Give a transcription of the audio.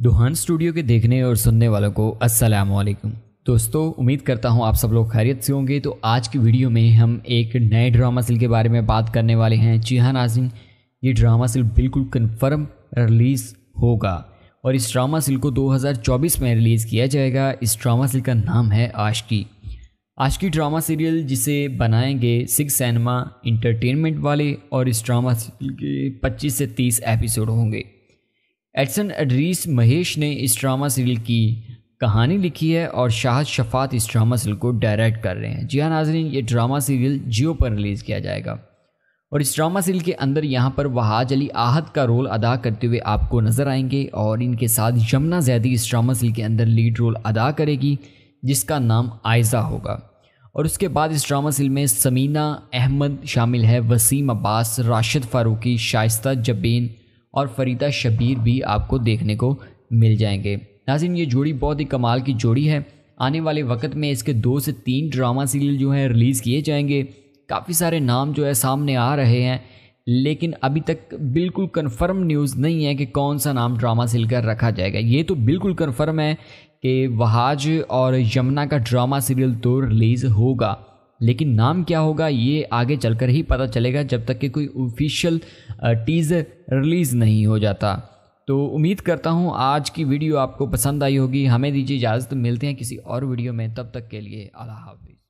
दुहान studio के देखने और सुनने वालों को अस्सलाम वालेकुम दोस्तों उम्मीद करता हूँ आप सब लोग खैरियत से होंगे तो आज की वीडियो में हम एक नए ड्रामा सिल के बारे में बात करने वाले हैं जी हाँ नाजिन ये ड्रामा सिल बिल्कुल कन्फर्म रिलीज़ होगा और इस ड्रामा सिल को 2024 में रिलीज़ किया जाएगा इस ड्रामा सिल का नाम है आशकी आशकी ड्रामा सीरियल जिसे बनाएंगे सिक्स सैनमा इंटरटेनमेंट वाले और इस ड्रामा सिल के 25 से 30 एपिसोड होंगे एडसन एड्रीस महेश ने इस ड्रामा सीरियल की कहानी लिखी है और शाहद शफात इस ड्रामा सीरियल को डायरेक्ट कर रहे हैं जी हाँ नाजरीन ये ड्रामा सीरियल जियो पर रिलीज़ किया जाएगा और इस ड्रामा सीरियल के अंदर यहाँ पर वहाज अली आहद का रोल अदा करते हुए आपको नज़र आएंगे और इनके साथ यमुना जैदी इस ड्रामा सीरियल के अंदर लीड रोल अदा करेगी जिसका नाम आयजा होगा और उसके बाद इस ड्रामा सील में समीना अहमद शामिल है वसीम अब्बास राशिद फारूकी शाइस्ता जबीन और फरीदा शबीर भी आपको देखने को मिल जाएंगे नाजिन ये जोड़ी बहुत ही कमाल की जोड़ी है आने वाले वक्त में इसके दो से तीन ड्रामा सीरियल जो हैं रिलीज़ किए जाएंगे काफ़ी सारे नाम जो है सामने आ रहे हैं लेकिन अभी तक बिल्कुल कंफर्म न्यूज़ नहीं है कि कौन सा नाम ड्रामा सील कर रखा जाएगा ये तो बिल्कुल कंफर्म है कि वहाज और यमुना का ड्रामा सीरियल तो रिलीज़ होगा लेकिन नाम क्या होगा ये आगे चलकर ही पता चलेगा जब तक कि कोई ऑफिशियल टीज़र रिलीज़ नहीं हो जाता तो उम्मीद करता हूँ आज की वीडियो आपको पसंद आई होगी हमें दीजिए इजाज़त मिलते हैं किसी और वीडियो में तब तक के लिए अल्लाह हाफिज़